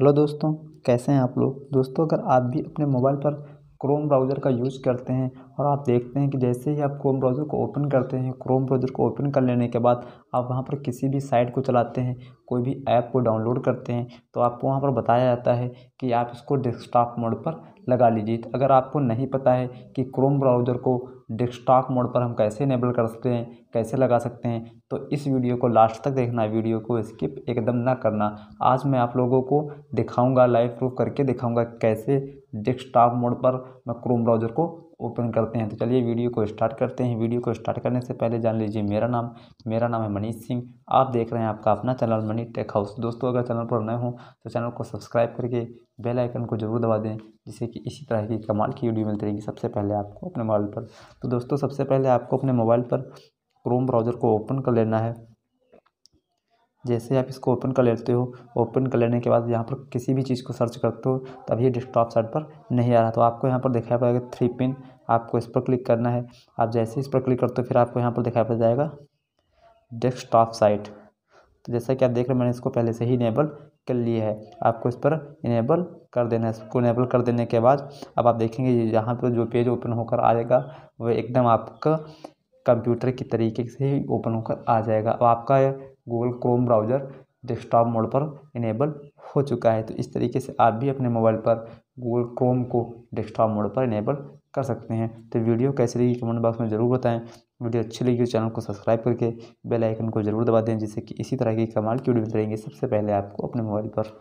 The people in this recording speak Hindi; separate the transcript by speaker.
Speaker 1: हेलो दोस्तों कैसे हैं आप लोग दोस्तों अगर आप भी अपने मोबाइल पर क्रोम ब्राउज़र का यूज़ करते हैं और आप देखते हैं कि जैसे ही आप क्रोम ब्राउज़र को ओपन करते हैं क्रोम ब्राउज़र को ओपन कर लेने के बाद आप वहाँ पर किसी भी साइट को चलाते हैं कोई भी ऐप को डाउनलोड करते हैं तो आपको वहाँ पर बताया जाता है कि आप इसको डेस्कटॉप मोड पर लगा लीजिए तो अगर आपको नहीं पता है कि क्रोम ब्राउज़र को डेस्कटॉप मोड पर हम कैसे इनेबल कर सकते हैं कैसे लगा सकते हैं तो इस वीडियो को लास्ट तक देखना वीडियो को स्किप एकदम ना करना आज मैं आप लोगों को दिखाऊंगा लाइव प्रूफ करके दिखाऊंगा कैसे डेस्कटॉप मोड पर मैं क्रोम ब्राउज़र को ओपन कर करते हैं तो चलिए वीडियो को स्टार्ट करते हैं वीडियो को स्टार्ट करने से पहले जान लीजिए मेरा नाम मेरा नाम है मनीष सिंह आप देख रहे हैं आपका अपना चैनल मनी टेक हाउस दोस्तों अगर चैनल पर नए हों तो चैनल को सब्सक्राइब करके बेल आइकन को जरूर दबा दें जिससे कि इसी तरह की कमाल की वीडियो मिलती रहेगी सबसे पहले आपको अपने मोबाइल पर तो दोस्तों सबसे पहले आपको अपने मोबाइल पर क्रोम ब्राउज़र को ओपन कर लेना है जैसे आप इसको ओपन कर लेते हो ओपन कर लेने के बाद यहाँ पर किसी भी चीज़ को सर्च करते हो तब ये डेस्कटॉप साइड पर नहीं आ रहा तो आपको यहाँ पर देखा पड़ेगा थ्री पिन आपको इस पर क्लिक करना है आप जैसे इस पर क्लिक करते हो तो फिर आपको यहाँ पर दिखाई पड़ जाएगा डेस्कटॉप साइट तो जैसा कि आप देख रहे हैं मैंने इसको पहले से ही इनेबल कर लिया है आपको इस पर इनेबल कर देना है इसको इनेबल कर देने के बाद अब आप देखेंगे यहाँ पर जो पेज ओपन होकर आएगा वह एकदम आपका कंप्यूटर की तरीके से ही ओपन होकर आ जाएगा अब आपका Google Chrome browser desktop mode पर इनेबल हो चुका है तो इस तरीके से आप भी अपने मोबाइल पर गूगल क्रोम को डेस्कटॉप मोड पर इनेबल कर सकते हैं तो वीडियो कैसी लगी कमेंट बॉक्स में ज़रूर बताएं वीडियो अच्छी लगी तो चैनल को सब्सक्राइब करके बेल आइकन को जरूर दबा दें जिससे कि इसी तरह की कमाल की वीडियो रहेंगे सबसे पहले आपको अपने मोबाइल पर